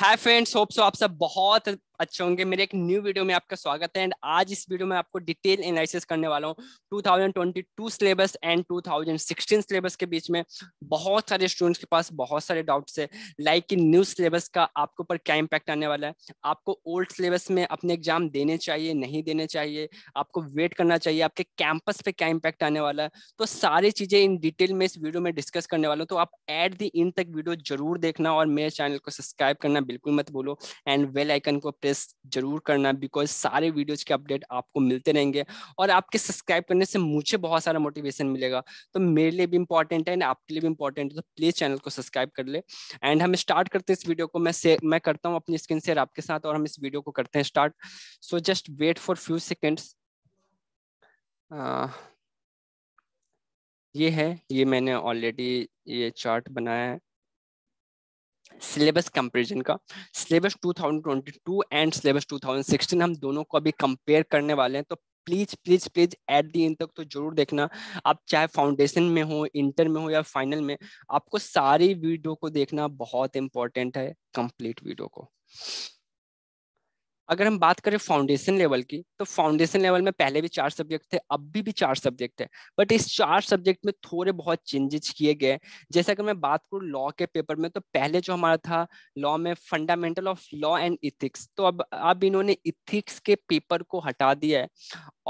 hi friends hope so आप सब बहुत अच्छे होंगे मेरे एक न्यू वीडियो में आपका स्वागत है एंड आज इस वीडियो में आपको डिटेल एनालिसिस करने वाला हूँ 2022 सिलेबस एंड 2016 सिलेबस के बीच में बहुत सारे स्टूडेंट्स के पास बहुत सारे डाउट्स है लाइक कि न्यू सिलेबस का आपके ऊपर क्या इम्पैक्ट आने वाला है आपको ओल्ड सिलेबस में अपने एग्जाम देने चाहिए नहीं देने चाहिए आपको वेट करना चाहिए आपके कैंपस पे क्या इम्पैक्ट आने वाला है तो सारी चीज़ें इन डिटेल में इस वीडियो में डिस्कस करने वाला हूँ तो आप एट दी इन तक वीडियो जरूर देखना और मेरे चैनल को सब्सक्राइब करना बिल्कुल मत बोलो एंड वेल आइकन को प्रेस जरूर करना बिकॉज सारे वीडियोज के अपडेट आपको मिलते रहेंगे और आपके सब्सक्राइब करने से मुझे बहुत सारा मोटिवेशन मिलेगा तो मेरे लिए भी इंपॉर्टेंट है एंड आपके लिए भी इंपॉर्टेंट है तो प्लीज चैनल को सब्सक्राइब कर ले एंड हम स्टार्ट करते हैं इस वीडियो को मैं मैं करता हूँ अपनी स्क्रीन शेयर आपके साथ और हम इस वीडियो को करते हैं start so just wait for few seconds ये है ये मैंने ऑलरेडी ये चार्ट बनाया है सिलेबस कंपेरिजन का सिलेबस 2022 एंड सिलेबस 2016 हम दोनों को अभी कंपेयर करने वाले हैं तो please please please at the end तक तो जरूर देखना आप चाहे फाउंडेशन में हो इंटर में हो या फाइनल में आपको सारी वीडियो को देखना बहुत इंपॉर्टेंट है कंप्लीट वीडियो को अगर हम बात करें फाउंडेशन लेवल की तो फाउंडेशन लेवल में पहले भी चार सब्जेक्ट थे अब भी भी चार सब्जेक्ट है बट इस चार सब्जेक्ट में थोड़े बहुत चेंजेस किए गए जैसे अगर मैं बात करूँ लॉ के पेपर में तो पहले जो हमारा था लॉ में fundamental of law and ethics तो अब अब इन्होंने इथिक्स के पेपर को हटा दिया है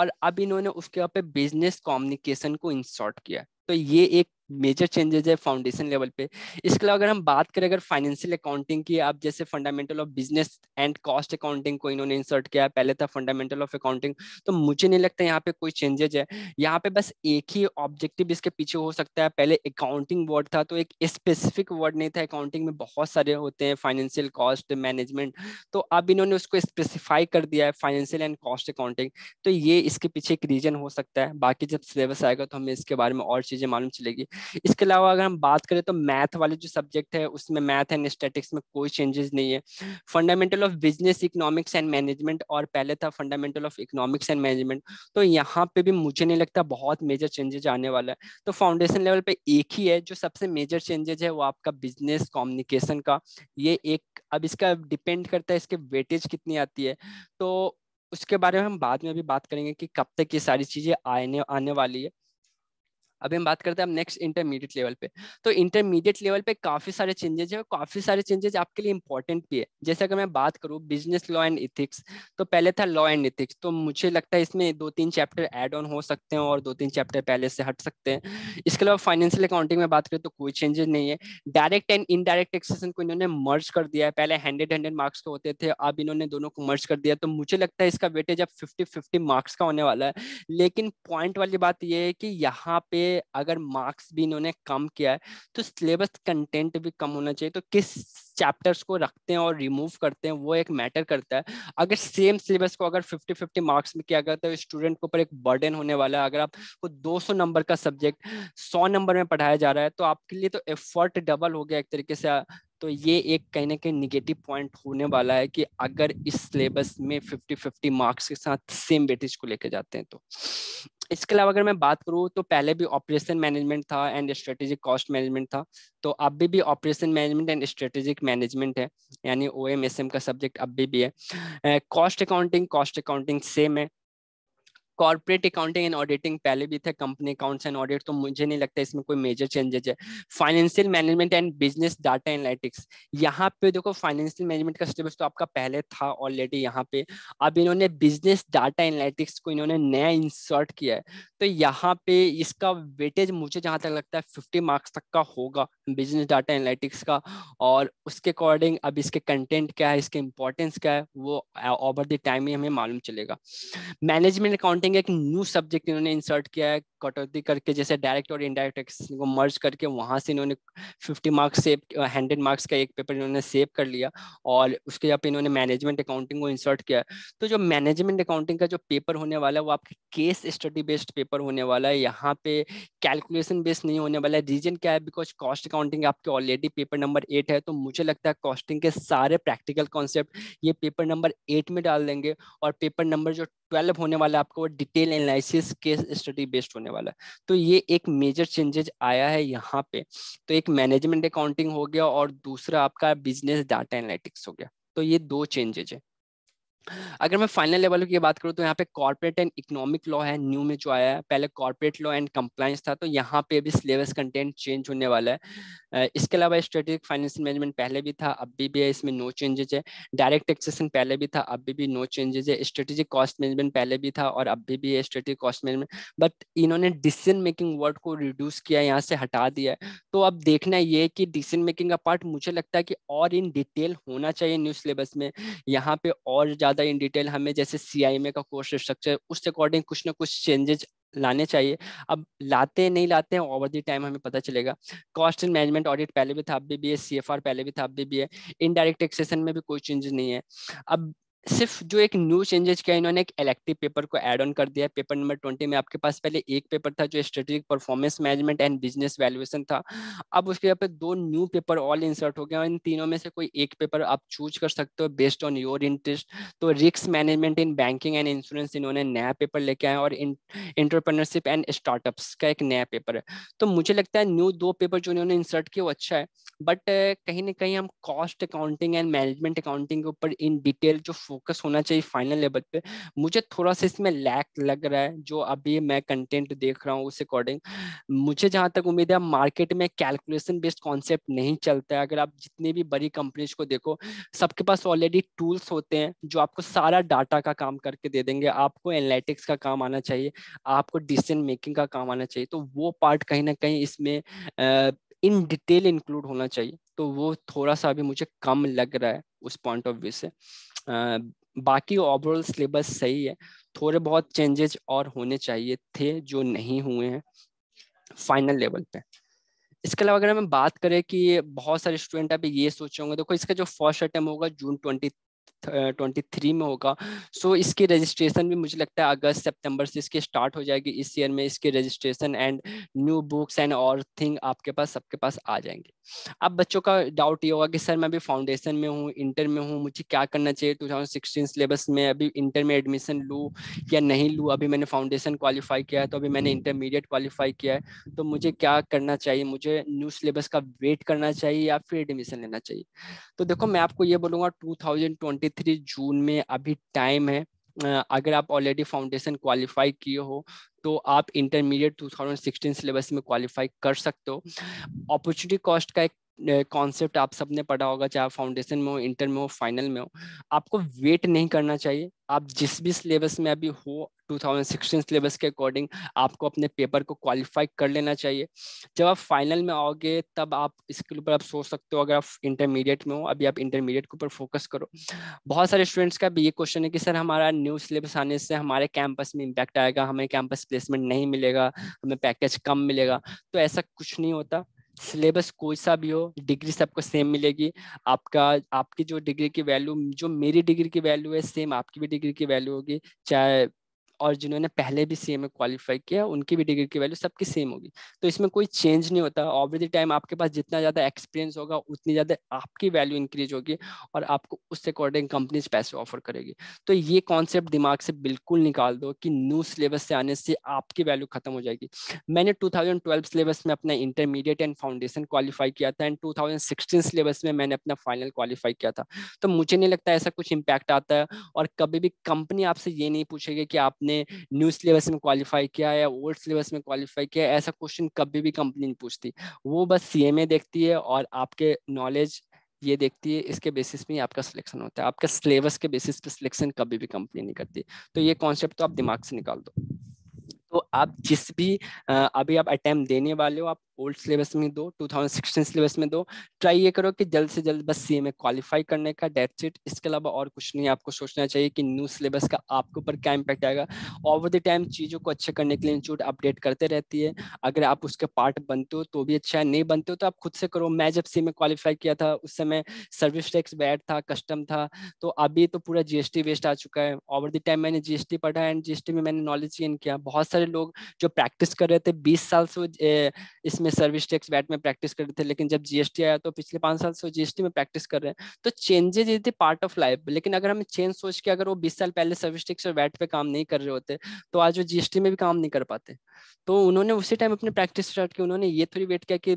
और अब इन्होंने उसके ऊपर बिजनेस कॉम्युनिकेशन को इंसॉर्ट किया तो ये एक मेजर चेंजेज है फाउंडेशन लेवल पे इसके अलावा अगर हम बात करें अगर फाइनेंशियल अकाउंटिंग की आप जैसे fundamental of business and cost accounting को इन्होंने इंसर्ट किया पहले था फंडामेंटल ऑफ अकाउंटिंग तो मुझे नहीं लगता यहाँ पे कोई चेंजेज है यहाँ पे बस एक ही ऑब्जेक्टिव इसके पीछे हो सकता है पहले अकाउंटिंग वर्ड था तो एक स्पेसिफिक वर्ड नहीं था अकाउंटिंग में बहुत सारे होते हैं फाइनेंशियल कॉस्ट मैनेजमेंट तो अब इन्होंने उसको स्पेसिफाई कर दिया है फाइनेंशियल एंड कॉस्ट अकाउंटिंग तो ये इसके पीछे एक रीजन हो सकता है बाकी जब सिलेबस आएगा तो हमें इसके बारे में और चीजें मालूम चलेगी इसके अलावा अगर हम बात करें तो मैथ वाले जो सब्जेक्ट है उसमें मैथ एंड स्टेटिक्स में कोई चेंजेस नहीं है fundamental of business economics and management और पहले था fundamental of economics and management तो यहाँ पे भी मुझे नहीं लगता बहुत मेजर चेंजेस आने वाला है तो फाउंडेशन लेवल पे एक ही है जो सबसे मेजर चेंजेज है वो आपका बिजनेस कम्युनिकेशन का ये एक अब इसका डिपेंड करता है इसके वेटेज कितनी आती है तो उसके बारे में हम बाद में भी बात करेंगे कि कब तक ये सारी चीज़ें आने आने वाली है अभी हम बात करते हैं नेक्स्ट इंटरमीडिएट लेवल पे तो इंटरमीडिएट लेवल पे काफी सारे चेंजेज है काफी सारे चेंजेज आपके लिए इंपॉर्टेंट भी है जैसे अगर मैं बात करूँ बिजनेस लॉ एंड इथिक्स तो पहले था लॉ एंड इथिक्स तो मुझे लगता है इसमें दो तीन चैप्टर एड ऑन हो सकते हैं और दो तीन चैप्टर पहले से हट सकते हैं इसके अलावा फाइनेंशियल अकाउंटिंग में बात करें तो कोई चेंजेस नहीं है डायरेक्ट एंड इनडायरेक्ट टैक्सेशन को इन्होंने मर्ज कर दिया है पहले हंड्रेड हंड्रेड मार्क्स के होते थे अब इन्होंने दोनों को मर्ज कर दिया तो मुझे लगता है इसका वेटेज अब फिफ्टी फिफ्टी मार्क्स का होने वाला है लेकिन पॉइंट वाली बात यह है कि यहाँ पे अगर मार्क्स भी इन्होंने कम किया है तो सिलेबस कंटेंट भी कम होना चाहिए तो किस चैप्टर्स को रखते हैं और रिमूव करते हैं वो एक मैटर करता है अगर सेम सिलेबस को अगर 50 50 मार्क्स में किया गया तो स्टूडेंट के ऊपर एक बर्डन होने वाला है अगर आपको 200 नंबर का सब्जेक्ट 100 नंबर में पढ़ाया जा रहा है तो आपके लिए तो एफर्ट डबल हो गया एक तरीके से तो ये एक कहीं ना कहीं निगेटिव पॉइंट होने वाला है कि अगर इस सिलेबस में फिफ्टी फिफ्टी मार्क्स के साथ सेम वेटेज को लेकर जाते हैं तो इसके अलावा अगर मैं बात करूँ तो पहले भी ऑपरेशन मैनेजमेंट था एंड स्ट्रेटेजिक कॉस्ट मैनेजमेंट था तो अभी भी operation management and strategic management है यानी ओ का सब्जेक्ट अभी भी है cost accounting cost accounting same है कॉर्पोरेट अकाउंटिंग एंड ऑडिटिंग पहले भी था कंपनी अकाउंट्स एंड ऑडिट तो मुझे नहीं लगता इसमें कोई मेजर चेंजेज है financial management and business data analytics यहाँ पे देखो फाइनेंशियल मैनेजमेंट का सिलेबस तो आपका पहले था ऑलरेडी यहाँ पे अब इन्होंने बिजनेस डाटा एनालिटिक्स को इन्होंने नया इंसर्ट किया है तो यहाँ पे इसका वेटेज मुझे जहाँ तक लगता है फिफ्टी मार्क्स तक का होगा बिजनेस डाटा एनालिटिक्स का और उसके अकॉर्डिंग अब इसके कंटेंट क्या है इसके इंपॉर्टेंस क्या है वो ओवर द टाइम ही हमें मालूम चलेगा मैनेजमेंट अकाउंटिंग देखेंगे एक न्यू सब्जेक्ट इन्होंने इंसर्ट किया है कटौती करके जैसे डायरेक्ट और इनडायरेक्ट टैक्स को मर्ज करके वहाँ से इन्होंने 50 मार्क्स सेव हंड्रेड मार्क्स का एक पेपर इन्होंने सेव कर लिया और उसके यहाँ इन्होंने मैनेजमेंट अकाउंटिंग को इंसर्ट किया तो जो मैनेजमेंट अकाउंटिंग का जो पेपर होने वाला है वो आपके केस स्टडी बेस्ड पेपर होने वाला है यहाँ पे कैलकुलेशन बेस्ड नहीं होने वाला है रीजन क्या है बिकॉज कॉस्ट अकाउंटिंग आपके ऑलरेडी पेपर नंबर एट है तो मुझे लगता है कॉस्टिंग के सारे प्रैक्टिकल कॉन्सेप्ट ये पेपर नंबर एट में डाल देंगे और पेपर नंबर जो ट्वेल्व होने वाला है आपका वो डिटेल एनालिसिस के स्टडी बेस्ड होने वाला है तो ये एक मेजर चेंजेज आया है यहाँ पे तो एक मैनेजमेंट अकाउंटिंग हो गया और दूसरा आपका बिजनेस डाटा एनालिटिक्स हो गया तो ये दो चेंजेज है अगर मैं फाइनल लेवल की बात करूँ तो यहाँ पे कॉर्पोरेट एंड इकोनॉमिक लॉ है न्यू में जो आया है पहले कॉर्पोरेट लॉ एंड कंप्लायंस था तो यहाँ पे भी सिलेबस कंटेंट चेंज होने वाला है इसके अलावा स्ट्रेटेजिक फाइनेंस मैनेजमेंट पहले भी था अब भी, भी है इसमें नो चेंजेज है डायरेक्ट टैक्सेशन पहले भी था अब भी, भी नो चेंजेज है स्ट्रेटेजिक कॉस्ट मैनेजमेंट पहले भी था और अब भी, भी है स्ट्रेटेजिक कॉस्ट मैनेजमेंट बट इन्होंने डिसीजन मेकिंग वर्ड को रिड्यूस किया यहाँ से हटा दिया तो अब देखना ये कि डिसीजन मेकिंग का पार्ट मुझे लगता है कि और इन डिटेल होना चाहिए न्यू सिलेबस में यहाँ पे और ज़्यादा ज़्यादा इन डिटेल हमें जैसे सी का कोर्स स्ट्रक्चर उस अकॉर्डिंग कुछ ना कुछ चेंजेस लाने चाहिए अब लाते नहीं लाते हैं ओवर दी टाइम हमें पता चलेगा कॉस्ट एंड मैनेजमेंट ऑडिट पहले भी था अब भी, है सी पहले भी था अब भी, है इनडायरेक्ट टैक्सेशन में भी कोई चेंज नहीं है अब सिर्फ जो एक न्यू चेंजेस किया इन्होंने एक इलेक्टिव पेपर को एड ऑन कर दिया पेपर नंबर ट्वेंटी में आपके पास पहले एक पेपर था जो strategic performance management and business valuation था अब उसके यहाँ पे दो न्यू पेपर ऑल इंसर्ट हो गए और इन तीनों में से कोई एक पेपर आप चूज कर सकते हो बेस्ड ऑन योर इंटरेस्ट तो risk management in banking and insurance इन्होंने नया पेपर लेके आया और इंटरप्रनरशिप एंड स्टार्टअप्स का एक नया पेपर है तो मुझे लगता है न्यू दो पेपर जो इन्होंने इंसर्ट किया वो अच्छा है बट कहीं ना कहीं हम cost accounting and management accounting के ऊपर इन डिटेल जो फोकस होना चाहिए फाइनल लेवल पे मुझे थोड़ा सा इसमें लैक लग रहा है जो अभी मैं कंटेंट देख रहा हूँ उस अकॉर्डिंग मुझे जहाँ तक उम्मीद है मार्केट में कैलकुलेशन बेस्ड कॉन्सेप्ट नहीं चलता है अगर आप जितनी भी बड़ी कंपनीज को देखो सबके पास ऑलरेडी टूल्स होते हैं जो आपको सारा डाटा का काम करके दे देंगे आपको एनालिटिक्स का काम आना चाहिए आपको डिसीजन मेकिंग का काम आना चाहिए तो वो पार्ट कहीं ना कहीं इसमें इन डिटेल इंक्लूड होना चाहिए तो वो थोड़ा सा अभी मुझे कम लग रहा है उस पॉइंट ऑफ व्यू से बाकी ओवरऑल सिलेबस सही है थोड़े बहुत चेंजेज और होने चाहिए थे जो नहीं हुए हैं फाइनल लेवल पे इसके अलावा अगर हम बात करें कि बहुत सारे स्टूडेंट अभी ये सोचे होंगे देखो इसका जो फर्स्ट अटैम्प होगा जून ट्वेंटी ट्वेंटी थ्री में होगा सो so, इसकी रजिस्ट्रेशन भी मुझे लगता है अगस्त सितंबर से इसके स्टार्ट हो जाएगी इस ईयर में इसके registration and new books and और थिंग आपके पास सबके पास आ जाएंगे अब बच्चों का डाउट ये होगा कि सर मैं अभी फाउंडेशन में हूँ इंटर में हूँ मुझे क्या करना चाहिए टू थाउजेंड सिलेबस में अभी इंटर में एडमिशन लूँ या नहीं लूँ अभी मैंने फाउंडेशन क्वालिफाई किया है तो अभी मैंने इंटरमीडिएट क्वालिफाई किया है तो मुझे क्या करना चाहिए मुझे न्यू सिलेबस का वेट करना चाहिए या फिर एडमिशन लेना चाहिए तो देखो मैं आपको ये बोलूँगा टू थ्री जून में अभी टाइम है अगर आप ऑलरेडी फाउंडेशन क्वालिफाई किए हो तो आप इंटरमीडिएट 2016 सिलेबस में क्वालिफाई कर सकते हो अपॉर्चुनिटी कॉस्ट का एक कॉन्सेप्ट आप सबने पढ़ा होगा चाहे फाउंडेशन में हो इंटर में हो फाइनल में हो आपको वेट नहीं करना चाहिए आप जिस भी सिलेबस में अभी हो 2016 सिलेबस के अकॉर्डिंग आपको अपने पेपर को क्वालिफाई कर लेना चाहिए जब आप फाइनल में आओगे तब आप इसके ऊपर आप सोच सकते हो अगर आप इंटरमीडिएट में हो अभी आप इंटरमीडिएट के ऊपर फोकस करो बहुत सारे स्टूडेंट्स का भी ये क्वेश्चन है कि सर हमारा न्यू सिलेबस आने से हमारे कैंपस में इम्पैक्ट आएगा हमें कैंपस प्लेसमेंट नहीं मिलेगा हमें पैकेज कम मिलेगा तो ऐसा कुछ नहीं होता सिलेबस कोई सा भी हो डिग्री सबको सेम मिलेगी आपका आपकी जो डिग्री की वैल्यू जो मेरी डिग्री की वैल्यू है सेम आपकी भी डिग्री की वैल्यू होगी चाहे और जिन्होंने पहले भी सी एम ए क्वालिफाई किया उनकी भी डिग्री की वैल्यू सबकी सेम होगी तो इसमें कोई चेंज नहीं होता ओवर द टाइम आपके पास जितना ज़्यादा एक्सपीरियंस होगा उतनी ज़्यादा आपकी वैल्यू इंक्रीज होगी और आपको उस अकॉर्डिंग कंपनीज पैसे ऑफर करेगी तो ये कॉन्सेप्ट दिमाग से बिल्कुल निकाल दो कि न्यू सिलेबस से आने से आपकी वैल्यू खत्म हो जाएगी मैंने 2012 सिलेबस में अपना इंटरमीडिएट एंड फाउंडेशन क्वालिफाई किया था एंड टू सिलेबस में मैंने अपना फाइनल क्वालिफाई किया था तो मुझे नहीं लगता ऐसा कुछ इम्पैक्ट आता है और कभी भी कंपनी आपसे ये नहीं पूछेगी कि आपने आपने न्यू सिलेबस में क्वालिफाई किया या ओल्ड सिलेबस में क्वालिफाई किया ऐसा क्वेश्चन कभी भी कंपनी नहीं पूछती वो बस सी देखती है और आपके नॉलेज ये देखती है इसके बेसिस में आपका सिलेक्शन होता है आपका सिलेबस के बेसिस पे सिलेक्शन कभी भी कंपनी नहीं करती तो ये कॉन्सेप्ट तो आप दिमाग से निकाल दो तो आप जिस भी अभी आप अटैम्प्ट देने वाले हो आप ओल्ड सिलेबस में दो 2016 सिलेबस में दो ट्राई ये करो कि जल्द से जल्द बस सी में क्वालिफाई करने का डेट इट इसके अलावा और कुछ नहीं आपको सोचना चाहिए कि न्यू सिलेबस का आपके ऊपर क्या इम्पैक्ट आएगा ओवर द टाइम चीज़ों को अच्छे करने के लिए इंस्टीट्यूट अपडेट करते रहती है अगर आप उसके पार्ट बनते हो तो भी अच्छा है नहीं बनते हो तो आप खुद से करो मैं जब सी में क्वालिफाई किया था उस समय सर्विस टैक्स बैड था कस्टम था तो अभी तो पूरा जीएसटी वेस्ट आ चुका है ओवर द टाइम मैंने जीएसटी पढ़ा एंड जीएसटी में मैंने नॉलेज गेन किया बहुत सारे लोग जो प्रैक्टिस कर रहे थे बीस साल से इसमें अपने सर्विस टैक्स वैट में प्रैक्टिस कर रहे थे लेकिन जब जीएसटी आया तो पिछले पांच साल से जीएसटी में प्रैक्टिस कर रहे हैं तो changes is the part of life लेकिन अगर हम चेंज सोच के अगर वो बीस साल पहले सर्विस टैक्स और वैट पे काम नहीं कर रहे होते तो आज वो जीएसटी में भी काम नहीं कर पाते तो उन्होंने उसी टाइम अपनी प्रैक्टिस स्टार्ट की उन्होंने ये थोड़ी वेट किया कि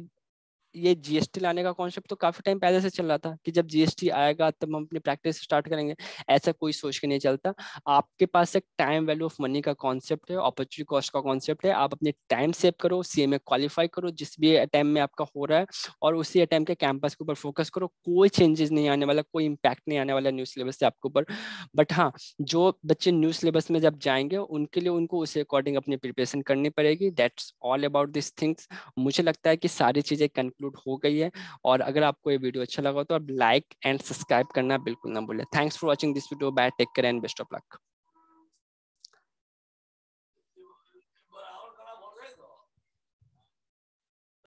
ये जीएसटी लाने का कॉन्सेप्ट तो काफी टाइम पहले से चल रहा था कि जब जीएसटी आएगा तब हम अपनी प्रैक्टिस स्टार्ट करेंगे ऐसा कोई सोच के नहीं चलता आपके पास एक टाइम वैल्यू ऑफ मनी का कॉन्सेप्ट है अपॉर्चुनिटी कॉस्ट का कॉन्सेप्ट है आप अपने टाइम सेव करो सी क्वालिफाई करो जिस भी अटैम्प में आपका हो रहा है और उसी अटैम्प के कैंपस के ऊपर फोकस करो कोई चेंजेस नहीं आने वाला कोई इम्पैक्ट नहीं आने वाला न्यू सिलेबस से आपके ऊपर बट हाँ जो बच्चे न्यू सिलेबस में जब जाएंगे उनके लिए उनको उसे अकॉर्डिंग अपनी प्रिपरेशन करनी पड़ेगी that's all about this things मुझे लगता है कि सारी चीज़ें कंक्लूड अपलोड हो गई है और अगर आपको ये वीडियो अच्छा लगा तो आप लाइक एंड सब्सक्राइब करना बिल्कुल ना भूलें thanks for watching this video bye take care and best of luck